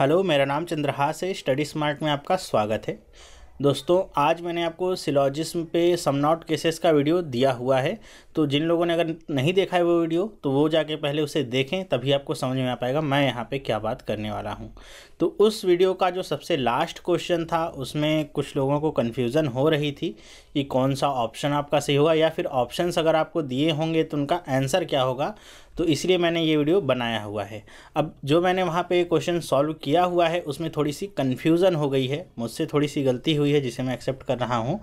hello मेरा नाम चंद्रहास है स्टडी स्मार्ट में आपका स्वागत है दोस्तों आज मैंने आपको सिलॉजिस्म पे समनॉट केसेस का वीडियो दिया हुआ है तो जिन लोगों ने अगर नहीं देखा है वो वीडियो तो वो जाके पहले उसे देखें तभी आपको समझ में आ पाएगा मैं यहाँ पे क्या बात करने वाला हूँ तो उस वीडियो का जो सबसे लास्ट क्वेश्चन था उसमें कुछ लोगों को कन्फ्यूज़न हो रही थी कि कौन सा ऑप्शन आपका सही होगा या फिर ऑप्शन अगर आपको दिए होंगे तो उनका आंसर क्या होगा तो इसलिए मैंने ये वीडियो बनाया हुआ है अब जो मैंने वहाँ पे क्वेश्चन सॉल्व किया हुआ है उसमें थोड़ी सी कन्फ्यूज़न हो गई है मुझसे थोड़ी सी गलती हुई है जिसे मैं एक्सेप्ट कर रहा हूँ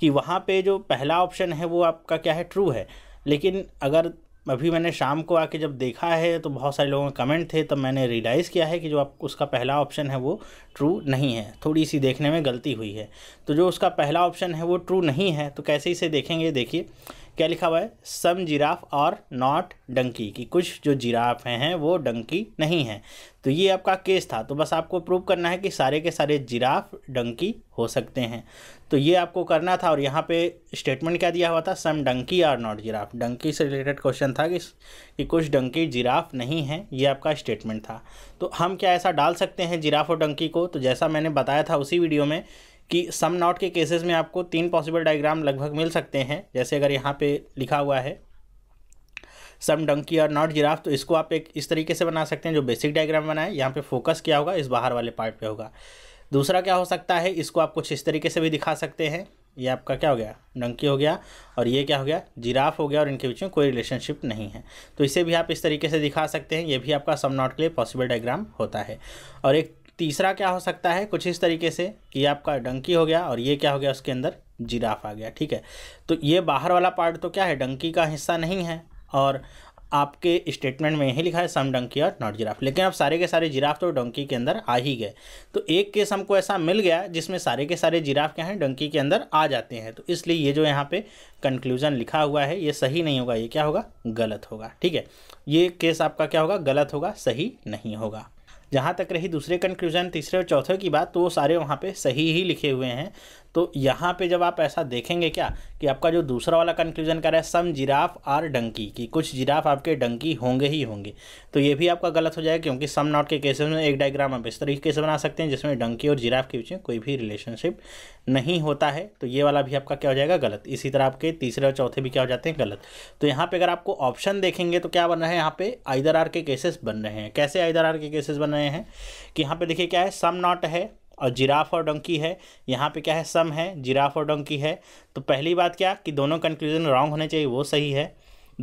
कि वहाँ पे जो पहला ऑप्शन है वो आपका क्या है ट्रू है लेकिन अगर अभी मैंने शाम को आके जब देखा है तो बहुत सारे लोगों के कमेंट थे तब तो मैंने रियलाइज़ किया है कि जो आप उसका पहला ऑप्शन है वो ट्रू नहीं है थोड़ी सी देखने में गलती हुई है तो जो उसका पहला ऑप्शन है वो ट्रू नहीं है तो कैसे इसे देखेंगे देखिए क्या लिखा हुआ है सम जिराफ और नॉट डंकी कि कुछ जो जिराफ हैं वो डंकी नहीं हैं तो ये आपका केस था तो बस आपको प्रूव करना है कि सारे के सारे जिराफ डंकी हो सकते हैं तो ये आपको करना था और यहाँ पे स्टेटमेंट क्या दिया हुआ था some donkey are not giraffe donkey से रिलेटेड क्वेश्चन था कि, कि कुछ डंकी जिराफ नहीं हैं ये आपका स्टेटमेंट था तो हम क्या ऐसा डाल सकते हैं जिराफ और डंकी को तो जैसा मैंने बताया था उसी वीडियो में कि सम नॉट के केसेस में आपको तीन पॉसिबल डायग्राम लगभग मिल सकते हैं जैसे अगर यहाँ पे लिखा हुआ है सम डंकी और नॉट जिराफ तो इसको आप एक इस तरीके से बना सकते हैं जो बेसिक डायग्राम बनाए यहाँ पे फोकस क्या होगा इस बाहर वाले पार्ट पे होगा दूसरा क्या हो सकता है इसको आप कुछ इस तरीके से भी दिखा सकते हैं ये आपका क्या हो गया डंकी हो गया और ये क्या हो गया जिराफ हो गया और इनके बीच में कोई रिलेशनशिप नहीं है तो इसे भी आप इस तरीके से दिखा सकते हैं ये भी आपका सम नॉट के लिए पॉसिबल डायग्राम होता है और एक तीसरा क्या हो सकता है कुछ इस तरीके से कि आपका डंकी हो गया और ये क्या हो गया उसके अंदर जिराफ आ गया ठीक है तो ये बाहर वाला पार्ट तो क्या है डंकी का हिस्सा नहीं है और आपके स्टेटमेंट में यही लिखा है सम डंकी और नॉट जिराफ लेकिन अब सारे के सारे जिराफ तो डंकी के अंदर आ ही गए तो एक केस हमको ऐसा मिल गया जिसमें सारे के सारे जिराफ क्या हैं डंकी के अंदर आ जाते हैं तो इसलिए ये जो यहाँ पे कंक्लूजन लिखा हुआ है ये सही नहीं होगा ये क्या होगा गलत होगा ठीक है ये केस आपका क्या होगा गलत होगा सही नहीं होगा जहाँ तक रही दूसरे कंक्लूजन तीसरे और चौथे की बात तो वो सारे वहाँ पे सही ही लिखे हुए हैं तो यहाँ पे जब आप ऐसा देखेंगे क्या कि आपका जो दूसरा वाला कंक्लूजन कर रहा है सम जिराफ आर डंकी कि कुछ जिराफ आपके डंकी होंगे ही होंगे तो ये भी आपका गलत हो जाएगा क्योंकि सम नॉट के केसेस में एक डायग्राम आप इस तरीके से बना सकते हैं जिसमें डंकी और जिराफ के बीच में कोई भी रिलेशनशिप नहीं होता है तो ये वाला भी आपका क्या हो जाएगा गलत इसी तरह आपके तीसरे और चौथे भी क्या हो जाते हैं गलत तो यहाँ पर अगर आपको ऑप्शन देखेंगे तो क्या बन रहा है यहाँ पे आइदर आर के केसेस बन रहे हैं कैसे आइदर आर के केसेस बन रहे हैं कि यहाँ पे देखिए क्या है सम नॉट है और जिराफ और डंकी है यहाँ पे क्या है सम है जिराफ और डंकी है तो पहली बात क्या कि दोनों कंक्लूजन रॉन्ग होने चाहिए वो सही है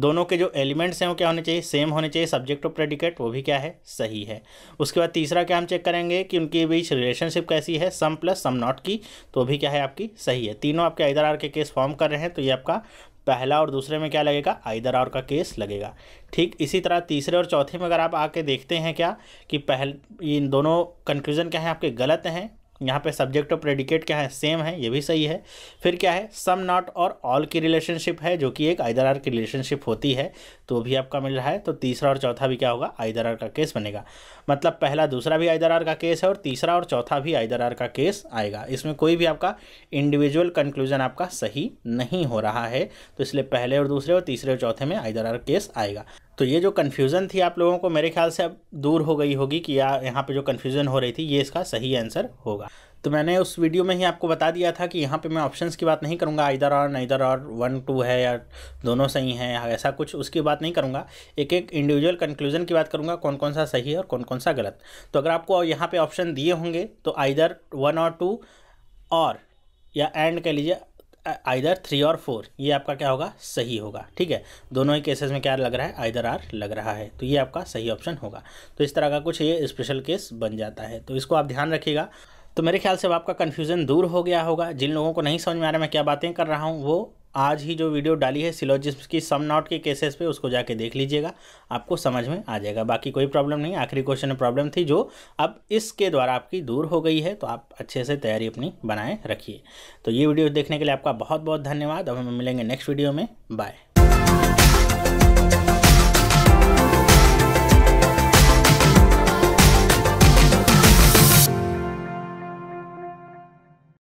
दोनों के जो एलिमेंट्स हैं वो क्या होने चाहिए सेम होने चाहिए सब्जेक्ट और प्रेडिकेट वो भी क्या है सही है उसके बाद तीसरा क्या हम चेक करेंगे कि उनके बीच रिलेशनशिप कैसी है सम प्लस सम नॉट की तो भी क्या है आपकी सही है तीनों आपके इधर आर के केस फॉर्म कर रहे हैं तो ये आपका पहला और दूसरे में क्या लगेगा आइदर और का केस लगेगा ठीक इसी तरह तीसरे और चौथे में अगर आप आके देखते हैं क्या कि पहल इन दोनों कंक्लूजन क्या हैं आपके गलत हैं यहाँ पे सब्जेक्ट और प्रेडिकेट क्या है सेम है ये भी सही है फिर क्या है सम नॉट और ऑल की रिलेशनशिप है जो कि एक आइदर आर की रिलेशनशिप होती है तो भी आपका मिल रहा है तो तीसरा और चौथा भी क्या होगा आइदर आर का केस बनेगा मतलब पहला दूसरा भी आइदर आर का केस है और तीसरा और चौथा भी आइदर आर का केस आएगा इसमें कोई भी आपका इंडिविजुअल कंक्लूजन आपका सही नहीं हो रहा है तो इसलिए पहले और दूसरे और तीसरे और चौथे में आइदर आर केस आएगा तो ये जो कन्फ्यूज़न थी आप लोगों को मेरे ख्याल से अब दूर हो गई होगी कि या यहाँ पे जो कन्फ्यूज़न हो रही थी ये इसका सही आंसर होगा तो मैंने उस वीडियो में ही आपको बता दिया था कि यहाँ पे मैं ऑप्शंस की बात नहीं करूँगा इधर और इधर और वन टू है या दोनों सही हैं या ऐसा कुछ उसकी बात नहीं करूँगा एक एक इंडिविजुअल कंक्लूजन की बात करूँगा कौन कौन सा सही है और कौन कौन सा गलत तो अगर आपको यहाँ पर ऑप्शन दिए होंगे तो आइधर वन और टू और या एंड कह लीजिए आइदर थ्री और फोर ये आपका क्या होगा सही होगा ठीक है दोनों ही केसेस में क्या लग रहा है आइदर आर लग रहा है तो ये आपका सही ऑप्शन होगा तो इस तरह का कुछ ये स्पेशल केस बन जाता है तो इसको आप ध्यान रखिएगा तो मेरे ख्याल से अब आपका कन्फ्यूज़न दूर हो गया होगा जिन लोगों को नहीं समझ में आ रहा मैं क्या बातें कर रहा हूँ वो आज ही जो वीडियो डाली है सिलोजिस्म की सम नॉट के केसेस पे उसको जाके देख लीजिएगा आपको समझ में आ जाएगा बाकी कोई प्रॉब्लम नहीं आखिरी क्वेश्चन में प्रॉब्लम थी जो अब इसके द्वारा आपकी दूर हो गई है तो आप अच्छे से तैयारी अपनी बनाए रखिए तो ये वीडियो देखने के लिए आपका बहुत बहुत धन्यवाद अब हम मिलेंगे नेक्स्ट वीडियो में बाय